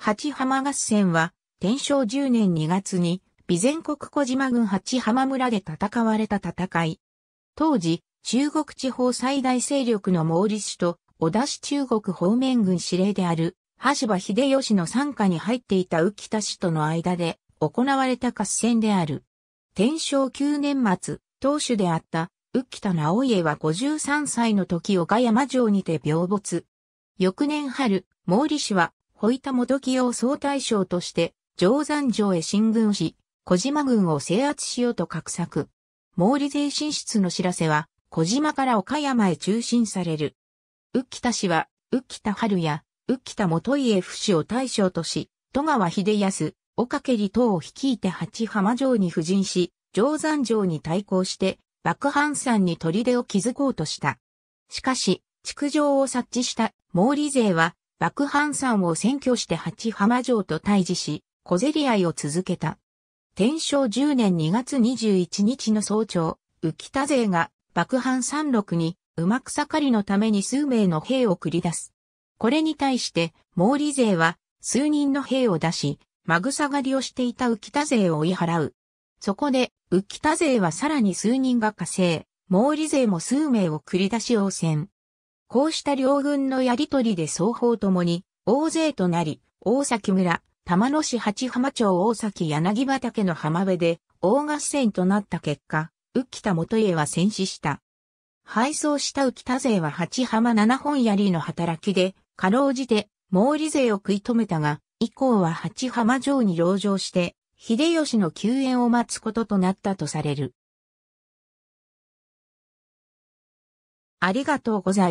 八浜合戦は、天正10年2月に、備前国小島郡八浜村で戦われた戦い。当時、中国地方最大勢力の毛利氏と、小田市中国方面軍司令である、橋場秀吉の参加に入っていた浮田氏との間で、行われた合戦である。天正9年末、当主であった、浮田直家は53歳の時岡山城にて病没。翌年春、毛利氏は小板本清を総大将として、定山城へ進軍し、小島軍を制圧しようと画策。毛利勢進出の知らせは、小島から岡山へ中心される。浮田氏は、浮田春や、浮田元家不死を大将とし、戸川秀康、岡家里等を率いて八浜城に布陣し、定山城に対抗して、幕藩山に砦を築こうとした。しかし、築城を察知した毛利勢は、幕藩山を占拠して八浜城と対峙し、小競り合いを続けた。天正10年2月21日の早朝、浮田勢が幕藩山麓に馬草刈りのために数名の兵を繰り出す。これに対して毛利勢は数人の兵を出し、マグサ狩りをしていた浮田勢を追い払う。そこで浮田勢はさらに数人が加勢、毛利勢も数名を繰り出し応戦。こうした両軍のやりとりで双方ともに、大勢となり、大崎村、玉野市八浜町大崎柳畑の浜辺で、大合戦となった結果、浮田元家は戦死した。敗走した浮田勢は八浜七本槍の働きで、かろうじて、毛利勢を食い止めたが、以降は八浜城に籠城して、秀吉の救援を待つこととなったとされる。ありがとうございます。